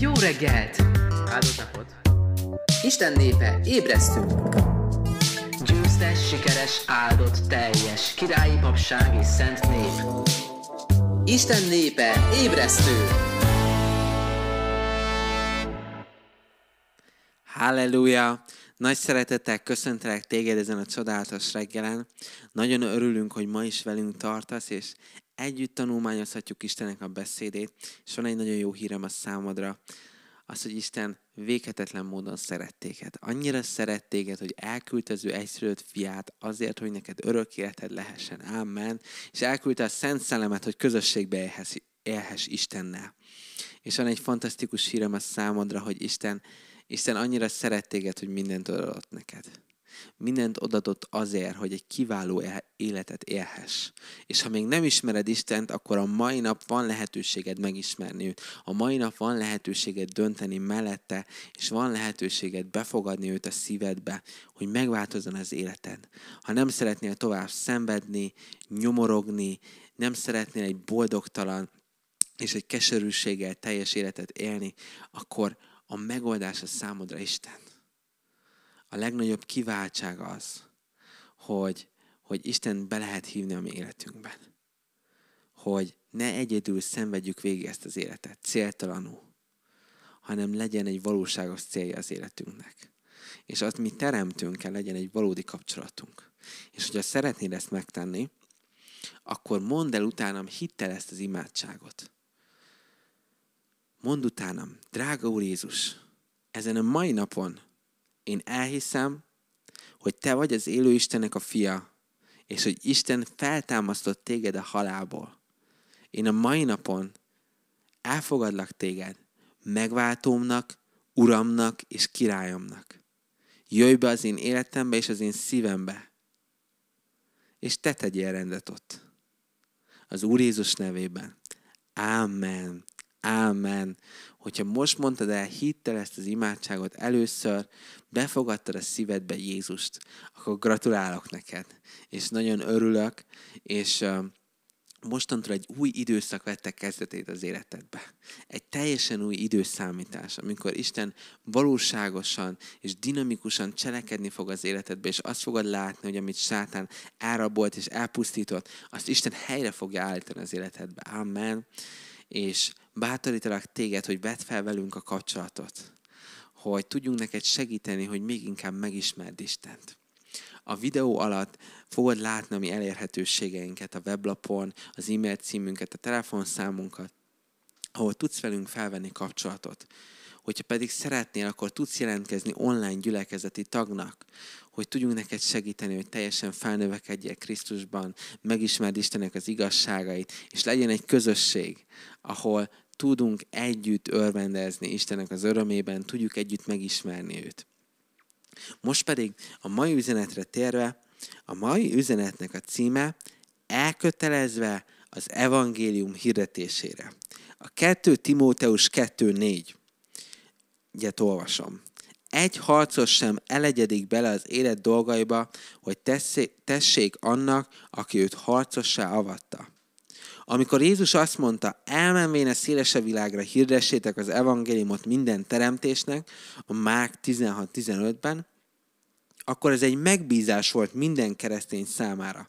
Jó reggelt! Áldott napot! Isten népe, ébresztünk! Győztes, sikeres, áldott, teljes, királyi papság és szent nép. Isten népe, ébresztő! Halleluja! Nagy szeretettel köszöntelek téged ezen a csodálatos reggelen. Nagyon örülünk, hogy ma is velünk tartasz, és Együtt tanulmányozhatjuk Istennek a beszédét, és van egy nagyon jó hírem a számodra, az, hogy Isten véghetetlen módon szeret téged. Annyira szeret téged, hogy elküldte az ő egyszülött fiát azért, hogy neked örök életed lehessen. Amen. És elküldte a Szent Szellemet, hogy közösségbe élhess, élhess Istennel. És van egy fantasztikus hírem a számodra, hogy Isten, Isten annyira szeret téged, hogy mindent adott neked. Mindent odadott azért, hogy egy kiváló életet élhess. És ha még nem ismered Istent, akkor a mai nap van lehetőséged megismerni őt. A mai nap van lehetőséged dönteni mellette, és van lehetőséged befogadni őt a szívedbe, hogy megváltozzon az életed. Ha nem szeretnél tovább szenvedni, nyomorogni, nem szeretnél egy boldogtalan és egy keserűséggel teljes életet élni, akkor a megoldás a számodra Isten a legnagyobb kiváltság az, hogy, hogy Isten be lehet hívni a mi életünkben. Hogy ne egyedül szenvedjük végig ezt az életet, céltalanul, hanem legyen egy valóságos célja az életünknek. És azt mi teremtünk kell legyen egy valódi kapcsolatunk. És hogyha szeretnéd ezt megtenni, akkor mondd el utánam hittel ezt az imádságot. Mondd utánam, drága Úr Jézus, ezen a mai napon én elhiszem, hogy te vagy az élő Istennek a fia, és hogy Isten feltámasztott téged a halálból. Én a mai napon elfogadlak téged megváltómnak, uramnak és királyomnak. Jöjj be az én életembe és az én szívembe, és te tegyél rendet ott. Az Úr Jézus nevében. Ámen. Ámen hogyha most mondtad el hittel ezt az imádságot először, befogadtad a szívedbe Jézust, akkor gratulálok neked, és nagyon örülök, és mostantól egy új időszak vette kezdetét az életedbe. Egy teljesen új időszámítás, amikor Isten valóságosan és dinamikusan cselekedni fog az életedbe, és azt fogod látni, hogy amit sátán elrabolt és elpusztított, azt Isten helyre fogja állítani az életedbe. Amen. És bátorítalak téged, hogy vedd fel velünk a kapcsolatot, hogy tudjunk neked segíteni, hogy még inkább megismerd Istent. A videó alatt fogod látni a mi elérhetőségeinket, a weblapon, az e-mail címünket, a telefonszámunkat, ahol tudsz velünk felvenni kapcsolatot. Hogyha pedig szeretnél, akkor tudsz jelentkezni online gyülekezeti tagnak, hogy tudjunk neked segíteni, hogy teljesen felnövekedjél Krisztusban, megismerd Istennek az igazságait, és legyen egy közösség, ahol tudunk együtt örvendezni Istennek az örömében, tudjuk együtt megismerni őt. Most pedig a mai üzenetre térve, a mai üzenetnek a címe elkötelezve az evangélium hirdetésére. A 2 Timóteus 2.4. Ugye olvasom. Egy harcos sem elegyedik bele az élet dolgaiba, hogy tessék annak, aki őt harcossá avatta amikor Jézus azt mondta, elmenvén a szélesebb világra hirdessétek az evangéliumot minden teremtésnek, a Mák 16-15-ben, akkor ez egy megbízás volt minden keresztény számára.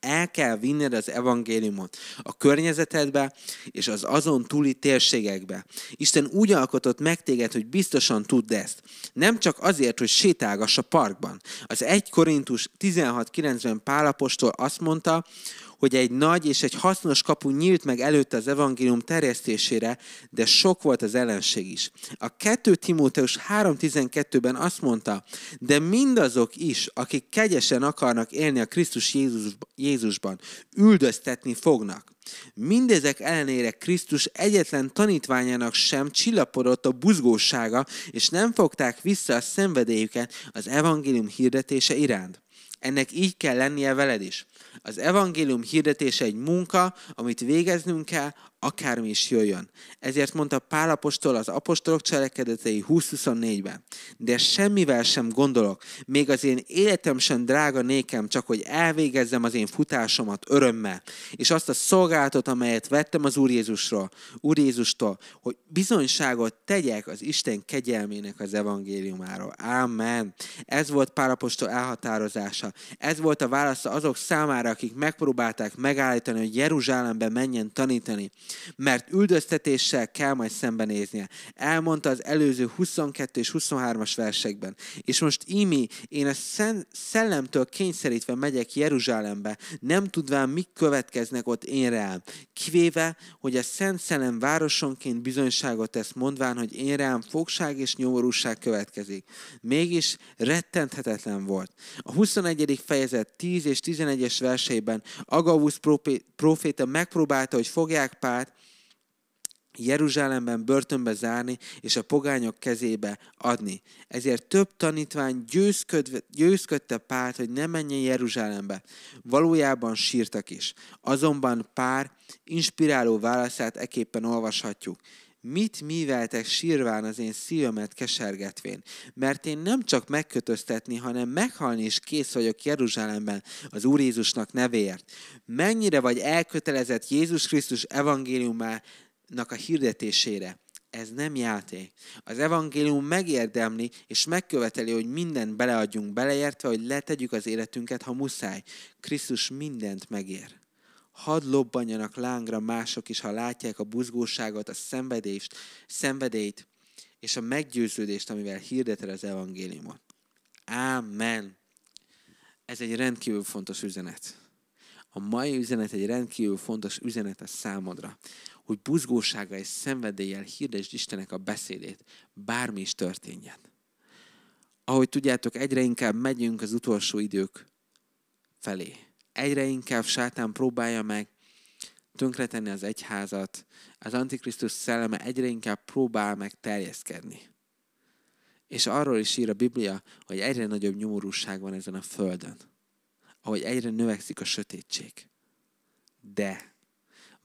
El kell vinned az evangéliumot a környezetedbe és az azon túli térségekbe. Isten úgy alkotott meg téged, hogy biztosan tudd ezt. Nem csak azért, hogy sétálgass a parkban. Az 1 Korintus 16.90 Pálapostól azt mondta, hogy egy nagy és egy hasznos kapu nyílt meg előtte az evangélium terjesztésére, de sok volt az ellenség is. A 2 Timóteus 3.12-ben azt mondta, de mindazok is, akik kegyesen akarnak élni a Krisztus Jézusban, üldöztetni fognak. Mindezek ellenére Krisztus egyetlen tanítványának sem csillapodott a buzgósága, és nem fogták vissza a szenvedélyüket az evangélium hirdetése iránt. Ennek így kell lennie veled is. Az evangélium hirdetése egy munka, amit végeznünk kell akármi is jöjjön. Ezért mondta Pál apostol az apostolok cselekedetei 20-24-ben. De semmivel sem gondolok, még az én életem sem drága nékem, csak hogy elvégezzem az én futásomat örömmel, és azt a szolgálatot, amelyet vettem az Úr Jézusról, Úr Jézustól, hogy bizonyságot tegyek az Isten kegyelmének az evangéliumáról. Amen. Ez volt Pál apostol elhatározása. Ez volt a válasza azok számára, akik megpróbálták megállítani, hogy Jeruzsálembe menjen tanítani mert üldöztetéssel kell majd szembenéznie. Elmondta az előző 22 és 23-as versekben. És most imi, én a szellemtől kényszerítve megyek Jeruzsálembe, nem tudván, mik következnek ott én rám. Kivéve, hogy a Szent Szellem városonként bizonyságot tesz, mondván, hogy én rám fogság és nyomorúság következik. Mégis rettenthetetlen volt. A 21. fejezet 10 és 11-es verseiben Agavus proféta megpróbálta, hogy fogják pár papát Jeruzsálemben börtönbe zárni és a pogányok kezébe adni. Ezért több tanítvány győzködte Pált, hogy ne menjen Jeruzsálembe. Valójában sírtak is. Azonban Pár inspiráló válaszát eképpen olvashatjuk. Mit műveltek sírván az én szívemet kesergetvén? Mert én nem csak megkötöztetni, hanem meghalni is kész vagyok Jeruzsálemben az Úr Jézusnak nevéért. Mennyire vagy elkötelezett Jézus Krisztus evangéliumának a hirdetésére? Ez nem játék. Az evangélium megérdemli és megköveteli, hogy mindent beleadjunk beleértve, hogy letegyük az életünket, ha muszáj. Krisztus mindent megér hadd lobbanjanak lángra mások is, ha látják a buzgóságot, a szenvedést, szenvedélyt és a meggyőződést, amivel hirdeted az evangéliumot. Ámen. Ez egy rendkívül fontos üzenet. A mai üzenet egy rendkívül fontos üzenet a számodra, hogy buzgósága és szenvedéllyel hirdesd Istenek a beszédét, bármi is történjen. Ahogy tudjátok, egyre inkább megyünk az utolsó idők felé egyre inkább sátán próbálja meg tönkretenni az egyházat, az Antikrisztus szelleme egyre inkább próbál meg terjeszkedni. És arról is ír a Biblia, hogy egyre nagyobb nyomorúság van ezen a földön, ahogy egyre növekszik a sötétség. De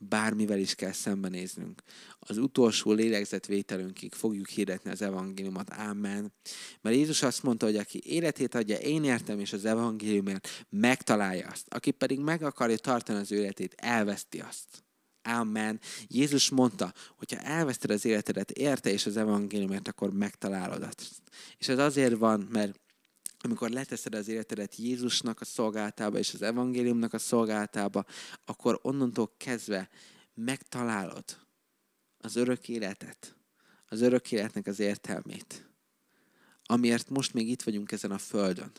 bármivel is kell szembenéznünk. Az utolsó lélegzetvételünkig fogjuk hirdetni az evangéliumot. Amen. Mert Jézus azt mondta, hogy aki életét adja, én értem, és az evangéliumért megtalálja azt. Aki pedig meg akarja tartani az életét, elveszti azt. Amen. Jézus mondta, hogyha elveszted az életedet érte és az evangéliumért, akkor megtalálod azt. És ez azért van, mert amikor leteszed az életedet Jézusnak a szolgáltába és az evangéliumnak a szolgáltába, akkor onnantól kezdve megtalálod az örök életet, az örök életnek az értelmét, amiért most még itt vagyunk ezen a földön.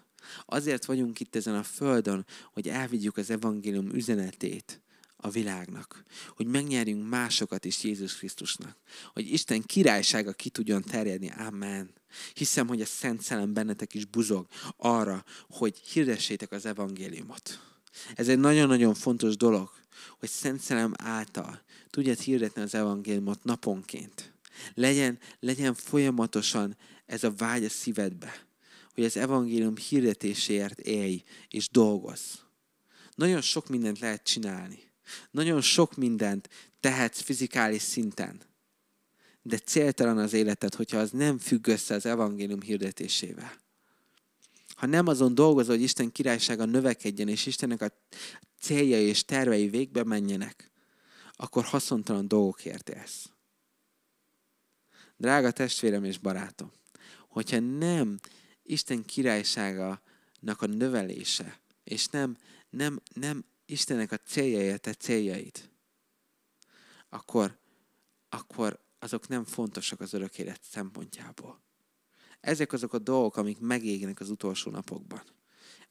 Azért vagyunk itt ezen a földön, hogy elvigyük az evangélium üzenetét a világnak, hogy megnyerjünk másokat is Jézus Krisztusnak, hogy Isten királysága ki tudjon terjedni. Amen. Hiszem, hogy a Szent Szellem bennetek is buzog arra, hogy hirdessétek az evangéliumot. Ez egy nagyon-nagyon fontos dolog, hogy Szent Szellem által tudjad hirdetni az evangéliumot naponként. Legyen, legyen folyamatosan ez a vágy a szívedbe, hogy az evangélium hirdetéséért élj és dolgozz. Nagyon sok mindent lehet csinálni. Nagyon sok mindent tehetsz fizikális szinten, de céltalan az életed, hogyha az nem függ össze az evangélium hirdetésével. Ha nem azon dolgozol, hogy Isten királysága növekedjen, és Istennek a céljai és tervei végbe menjenek, akkor haszontalan dolgokért élsz. Drága testvérem és barátom, hogyha nem Isten királyságának a növelése, és nem, nem, nem Istennek a a te céljaid, akkor, akkor azok nem fontosak az örök élet szempontjából. Ezek azok a dolgok, amik megégnek az utolsó napokban.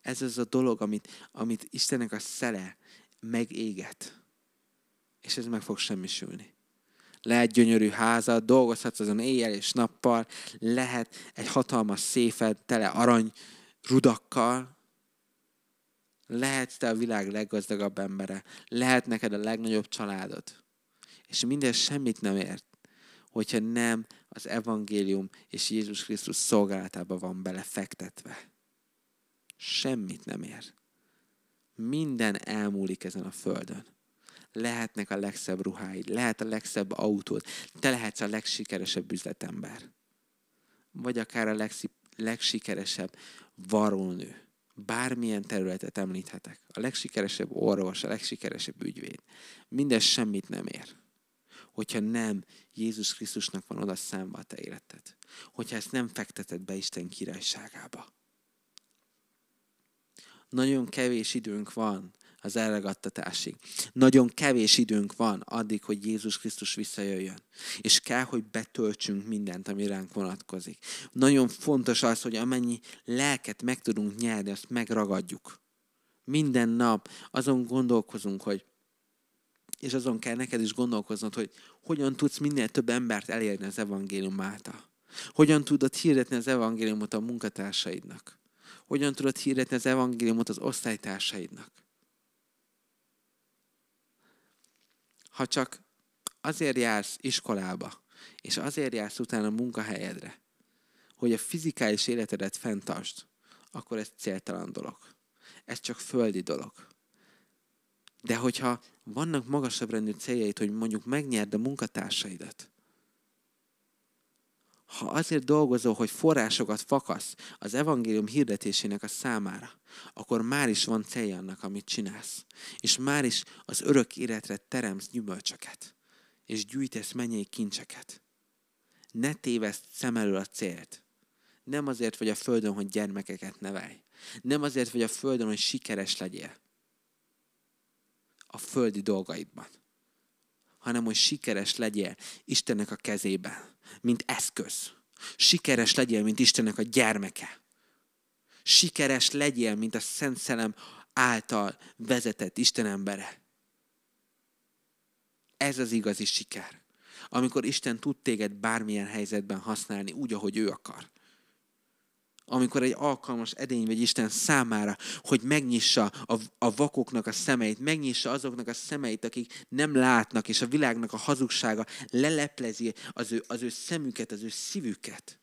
Ez az a dolog, amit, amit Istennek a szele megéget. És ez meg fog semmisülni. Lehet gyönyörű házad, dolgozhatsz azon éjjel és nappal, lehet egy hatalmas széfed tele arany rudakkal, Lehetsz te a világ leggazdagabb embere. Lehet neked a legnagyobb családod. És mindez semmit nem ért, hogyha nem az evangélium és Jézus Krisztus szolgálatába van belefektetve. Semmit nem ér. Minden elmúlik ezen a földön. Lehetnek a legszebb ruháid, lehet a legszebb autód, te lehetsz a legsikeresebb üzletember. Vagy akár a legsikeresebb varónő bármilyen területet említhetek. A legsikeresebb orvos, a legsikeresebb ügyvéd. Mindez semmit nem ér. Hogyha nem Jézus Krisztusnak van oda számba a te életed. Hogyha ezt nem fekteted be Isten királyságába. Nagyon kevés időnk van az elragadtatásig. Nagyon kevés időnk van addig, hogy Jézus Krisztus visszajöjjön. És kell, hogy betöltsünk mindent, ami ránk vonatkozik. Nagyon fontos az, hogy amennyi lelket meg tudunk nyerni, azt megragadjuk. Minden nap azon gondolkozunk, hogy és azon kell neked is gondolkoznod, hogy hogyan tudsz minél több embert elérni az evangélium által. Hogyan tudod hirdetni az evangéliumot a munkatársaidnak? Hogyan tudod hirdetni az evangéliumot az osztálytársaidnak? ha csak azért jársz iskolába, és azért jársz utána munkahelyedre, hogy a fizikális életedet fenntartsd, akkor ez céltalan dolog. Ez csak földi dolog. De hogyha vannak magasabb rendű céljaid, hogy mondjuk megnyerd a munkatársaidat, ha azért dolgozol, hogy forrásokat fakasz az evangélium hirdetésének a számára, akkor már is van célja annak, amit csinálsz. És már is az örök életre teremsz gyümölcsöket, és gyűjtesz mennyei kincseket. Ne téveszt szem elől a célt. Nem azért vagy a földön, hogy gyermekeket nevelj. Nem azért vagy a földön, hogy sikeres legyél. A földi dolgaidban. Hanem, hogy sikeres legyél Istennek a kezében mint eszköz. Sikeres legyél, mint Istennek a gyermeke. Sikeres legyél, mint a Szent Szelem által vezetett Isten embere. Ez az igazi siker. Amikor Isten tud téged bármilyen helyzetben használni, úgy, ahogy ő akar amikor egy alkalmas edény vagy Isten számára, hogy megnyissa a, a vakoknak a szemeit, megnyissa azoknak a szemeit, akik nem látnak, és a világnak a hazugsága leleplezi az ő, az ő szemüket, az ő szívüket.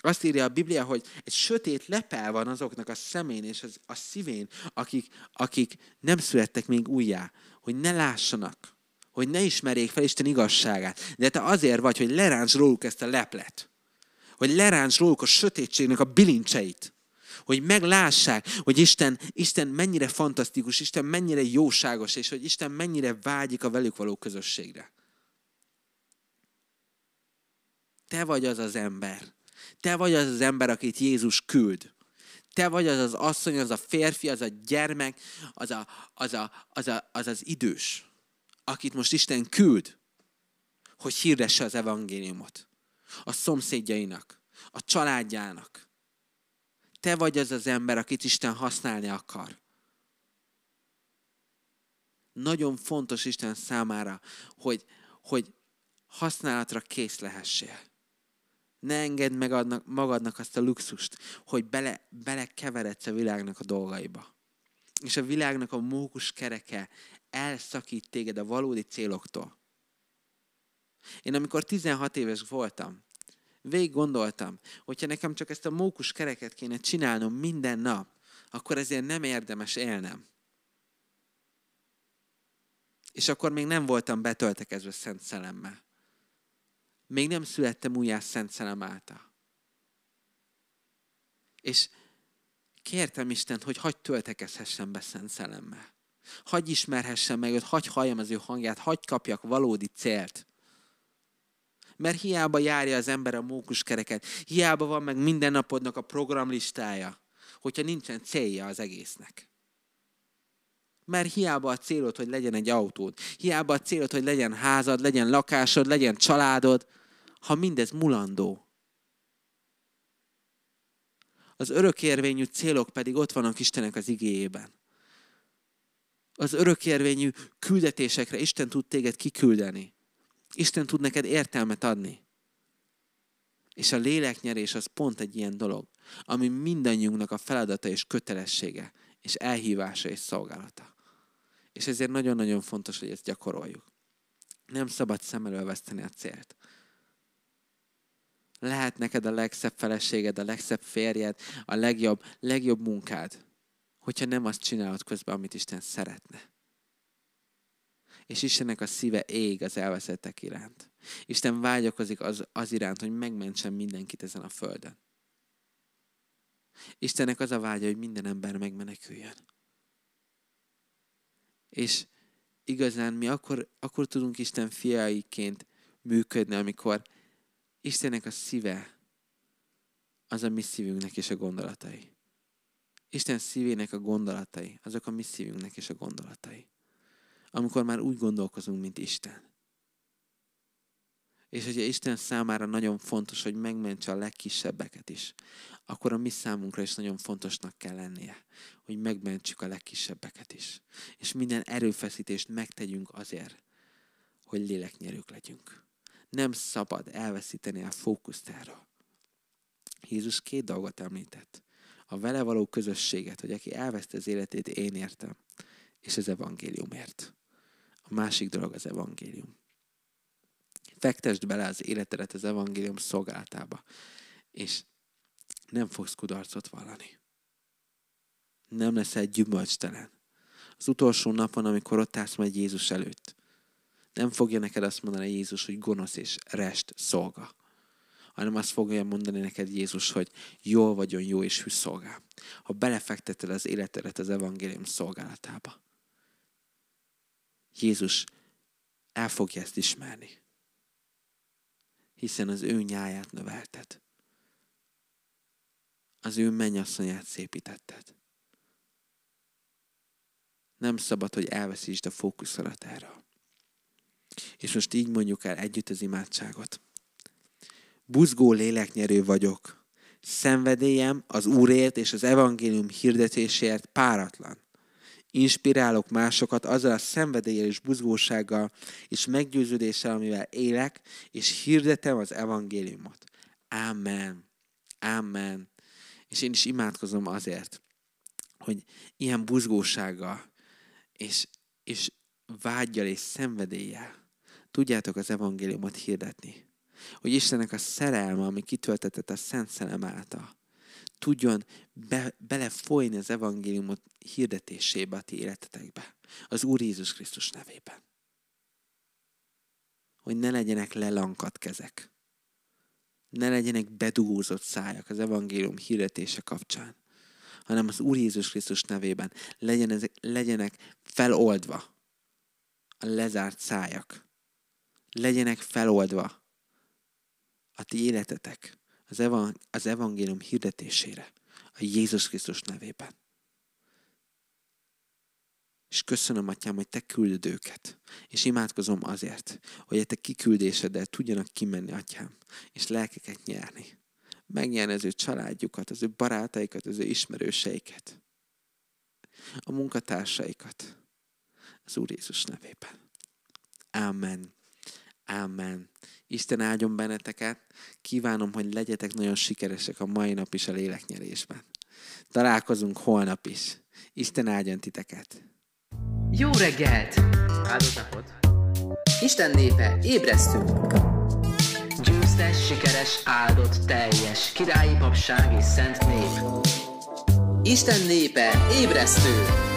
Azt írja a Biblia, hogy egy sötét lepel van azoknak a szemén és az, a szívén, akik, akik nem születtek még újjá, hogy ne lássanak, hogy ne ismerjék fel Isten igazságát. De te azért vagy, hogy leránts róluk ezt a leplet hogy leránts róluk a sötétségnek a bilincseit. Hogy meglássák, hogy Isten, Isten mennyire fantasztikus, Isten mennyire jóságos, és hogy Isten mennyire vágyik a velük való közösségre. Te vagy az az ember. Te vagy az az ember, akit Jézus küld. Te vagy az az asszony, az a férfi, az a gyermek, az a, az, a, az, a, az, az idős, akit most Isten küld, hogy hirdesse az evangéliumot a szomszédjainak, a családjának. Te vagy az az ember, akit Isten használni akar. Nagyon fontos Isten számára, hogy, hogy használatra kész lehessél. Ne engedd meg adnak, magadnak azt a luxust, hogy bele, belekeveredsz a világnak a dolgaiba. És a világnak a mókus kereke elszakít téged a valódi céloktól. Én amikor 16 éves voltam, végig gondoltam, hogyha nekem csak ezt a mókus kereket kéne csinálnom minden nap, akkor ezért nem érdemes élnem. És akkor még nem voltam betöltekezve Szent Szelemmel. Még nem születtem újjá Szent Szellem által. És kértem Istent, hogy hagyj töltekezhessen be Szent Szellemmel. Hagyj ismerhessem meg őt, hagyj halljam az ő hangját, hagyj kapjak valódi célt mert hiába járja az ember a mókuskereket, hiába van meg minden napodnak a programlistája, hogyha nincsen célja az egésznek. Mert hiába a célod, hogy legyen egy autód, hiába a célod, hogy legyen házad, legyen lakásod, legyen családod, ha mindez mulandó. Az örökérvényű célok pedig ott vannak Istenek az igéjében. Az örökérvényű küldetésekre Isten tud téged kiküldeni. Isten tud neked értelmet adni. És a léleknyerés az pont egy ilyen dolog, ami mindannyiunknak a feladata és kötelessége, és elhívása és szolgálata. És ezért nagyon-nagyon fontos, hogy ezt gyakoroljuk. Nem szabad szem elől veszteni a célt. Lehet neked a legszebb feleséged, a legszebb férjed, a legjobb, legjobb munkád, hogyha nem azt csinálod közben, amit Isten szeretne és Istennek a szíve ég az elveszettek iránt. Isten vágyakozik az, az iránt, hogy megmentsen mindenkit ezen a földön. Istennek az a vágya, hogy minden ember megmeneküljön. És igazán mi akkor, akkor tudunk Isten fiaiként működni, amikor Istennek a szíve az a mi szívünknek és a gondolatai. Isten szívének a gondolatai, azok a mi szívünknek és a gondolatai amikor már úgy gondolkozunk, mint Isten. És hogyha Isten számára nagyon fontos, hogy megmentse a legkisebbeket is, akkor a mi számunkra is nagyon fontosnak kell lennie, hogy megmentsük a legkisebbeket is. És minden erőfeszítést megtegyünk azért, hogy léleknyerők legyünk. Nem szabad elveszíteni a fókuszt erről. Jézus két dolgot említett. A vele való közösséget, hogy aki elveszte az életét, én értem, és az evangéliumért. A másik dolog az evangélium. Fektesd bele az életedet az evangélium szolgálatába, és nem fogsz kudarcot vallani. Nem leszel gyümölcstelen. Az utolsó napon, amikor ott állsz majd Jézus előtt, nem fogja neked azt mondani Jézus, hogy gonosz és rest szolga, hanem azt fogja mondani neked Jézus, hogy jól vagyon, jó és hű szolgál. Ha belefekteted az életedet az evangélium szolgálatába, Jézus el fogja ezt ismerni. Hiszen az ő nyáját növelted. Az ő mennyasszonyát szépítetted. Nem szabad, hogy elveszítsd a fókuszodat erre. És most így mondjuk el együtt az imádságot. Buzgó léleknyerő vagyok. Szenvedélyem az Úrért és az evangélium hirdetéséért páratlan. Inspirálok másokat azzal a szenvedéllyel és buzgósággal és meggyőződéssel, amivel élek, és hirdetem az evangéliumot. Amen. Amen. És én is imádkozom azért, hogy ilyen buzgósággal és, és vágyjal és szenvedéllyel tudjátok az evangéliumot hirdetni. Hogy Istennek a szerelme, ami kitöltetett a Szent Szelem által, tudjon be, belefolyni az evangéliumot hirdetésébe a ti életetekbe. Az Úr Jézus Krisztus nevében. Hogy ne legyenek lelankat kezek. Ne legyenek bedugózott szájak az evangélium hirdetése kapcsán. Hanem az Úr Jézus Krisztus nevében legyen ezek, legyenek feloldva a lezárt szájak. Legyenek feloldva a ti életetek az, evan- az evangélium hirdetésére, a Jézus Krisztus nevében. És köszönöm, Atyám, hogy Te küldöd őket. És imádkozom azért, hogy a Te kiküldéseddel tudjanak kimenni, Atyám, és lelkeket nyerni. Megnyerni az ő családjukat, az ő barátaikat, az ő ismerőseiket. A munkatársaikat. Az Úr Jézus nevében. Amen. Amen. Isten áldjon benneteket, kívánom, hogy legyetek nagyon sikeresek a mai nap is a léleknyelésben. Találkozunk holnap is. Isten áldjon titeket! Jó reggelt! Áldott napot! Isten népe, ébresztünk! Győztes, sikeres, áldott, teljes, királyi papság és szent nép. Isten népe, ébresztünk!